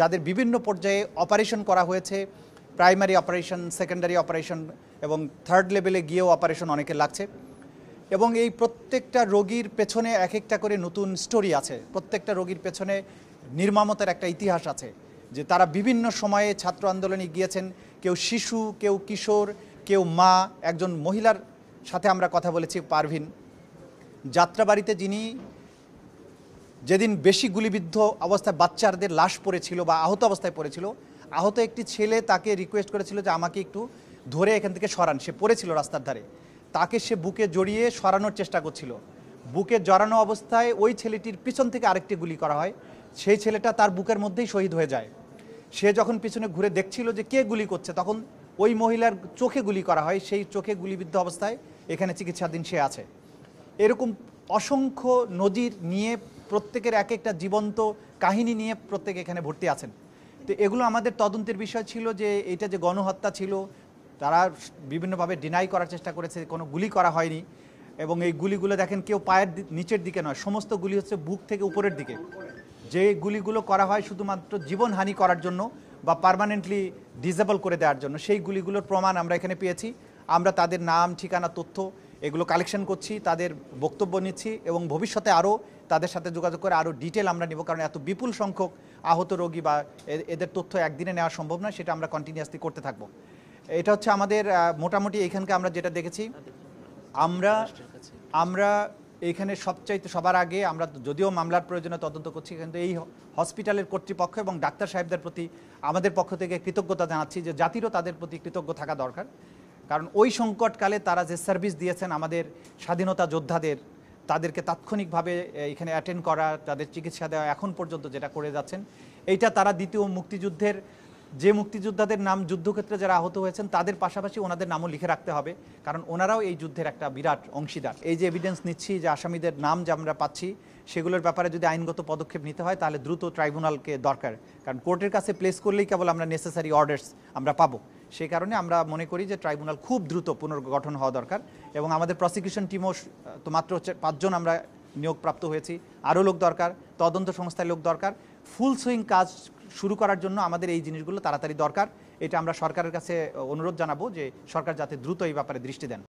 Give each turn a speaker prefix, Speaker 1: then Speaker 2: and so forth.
Speaker 1: যাদের বিভিন্ন পর্যায়ে অপারেশন করা হয়েছে প্রাইমারি অপারেশন সেকেন্ডারি অপারেশন এবং থার্ড লেভেলে গিয়েও অপারেশন অনেকে লাগছে এবং এই প্রত্যেকটা রোগীর পেছনে এক একটা করে নতুন স্টোরি আছে প্রত্যেকটা রোগীর পেছনে নির্মামতার একটা ইতিহাস আছে যে তারা বিভিন্ন সময়ে ছাত্র আন্দোলনে গিয়েছেন কেউ শিশু কেউ কিশোর কেউ মা একজন মহিলার সাথে আমরা কথা বলেছি পারভিন যাত্রাবাড়িতে যিনি যেদিন বেশি গুলিবিদ্ধ অবস্থায় বাচ্চাদের লাশ পড়েছিল বা আহত অবস্থায় পড়েছিল আহত একটি ছেলে তাকে রিকোয়েস্ট করেছিল যে আমাকে একটু ধরে এখান থেকে সরান সে পড়েছিল রাস্তার ধারে তাকে সে বুকে জড়িয়ে সরানোর চেষ্টা করছিল বুকে জড়ানো অবস্থায় ওই ছেলেটির পিছন থেকে আরেকটি গুলি করা হয় সেই ছেলেটা তার বুকের মধ্যেই শহীদ হয়ে যায় সে যখন পিছনে ঘুরে দেখছিল যে কে গুলি করছে তখন ওই মহিলার চোখে গুলি করা হয় সেই চোখে গুলিবিদ্ধ অবস্থায় এখানে চিকিৎসাধীন সে আছে এরকম অসংখ্য নদীর নিয়ে প্রত্যেকের এক একটা জীবন্ত কাহিনী নিয়ে প্রত্যেকে এখানে ভর্তি আছেন তো এগুলো আমাদের তদন্তের বিষয় ছিল যে এটা যে গণহত্যা ছিল তারা বিভিন্নভাবে ডিনাই করার চেষ্টা করেছে কোনো গুলি করা হয়নি এবং এই গুলিগুলো দেখেন কেউ পায়ের নিচের দিকে নয় সমস্ত গুলি হচ্ছে বুক থেকে উপরের দিকে যে গুলিগুলো করা হয় শুধুমাত্র জীবনহানি করার জন্য বা পারমানেন্টলি ডিজেবল করে দেওয়ার জন্য সেই গুলিগুলোর প্রমাণ আমরা এখানে পেয়েছি আমরা তাদের নাম ঠিকানা তথ্য এগুলো কালেকশন করছি তাদের বক্তব্য নিচ্ছি এবং ভবিষ্যতে আরও তাদের সাথে যোগাযোগ করে আরও ডিটেল আমরা নেব কারণ এত বিপুল সংখ্যক আহত রোগী বা এদের তথ্য একদিনে নেওয়া সম্ভব নয় সেটা আমরা কন্টিনিউয়াসলি করতে থাকব এটা হচ্ছে আমাদের মোটামুটি এখানকে আমরা যেটা দেখেছি আমরা আমরা এইখানে সবচাইতে সবার আগে আমরা যদিও মামলার প্রয়োজনে তদন্ত করছি কিন্তু এই হসপিটালের কর্তৃপক্ষ এবং ডাক্তার সাহেবদের প্রতি আমাদের পক্ষ থেকে কৃতজ্ঞতা জানাচ্ছি যে জাতিরও তাদের প্রতি কৃতজ্ঞ থাকা দরকার কারণ ওই সংকটকালে তারা যে সার্ভিস দিয়েছেন আমাদের স্বাধীনতা যোদ্ধাদের তাদেরকে তাৎক্ষণিকভাবে এখানে অ্যাটেন্ড করা তাদের চিকিৎসা দেওয়া এখন পর্যন্ত যেটা করে যাচ্ছেন এইটা তারা দ্বিতীয় মুক্তিযুদ্ধের যে মুক্তিযোদ্ধাদের নাম যুদ্ধক্ষেত্রে যারা আহত হয়েছেন তাদের পাশাপাশি ওনাদের নামও লিখে রাখতে হবে কারণ ওনারাও এই যুদ্ধের একটা বিরাট অংশীদার এই যে এভিডেন্স নিচ্ছি যে আসামিদের নাম যে আমরা পাচ্ছি সেগুলোর ব্যাপারে যদি আইনগত পদক্ষেপ নিতে হয় তাহলে দ্রুত ট্রাইব্যুনালকে দরকার কারণ কোর্টের কাছে প্লেস করলেই কেবল আমরা নেসেসারি অর্ডার্স আমরা পাবো সেই কারণে আমরা মনে করি যে ট্রাইব্যুনাল খুব দ্রুত পুনর্গঠন হওয়া দরকার এবং আমাদের প্রসিকিউশন টিমও তো মাত্র পাঁচজন আমরা নিয়োগপ্রাপ্ত হয়েছি আরও লোক দরকার তদন্ত সংস্থায় লোক দরকার ফুল সুইং কাজ শুরু করার জন্য আমাদের এই জিনিসগুলো তাড়াতাড়ি দরকার এটা আমরা সরকারের কাছে অনুরোধ জানাবো যে সরকার যাতে দ্রুত এই ব্যাপারে দৃষ্টি দেন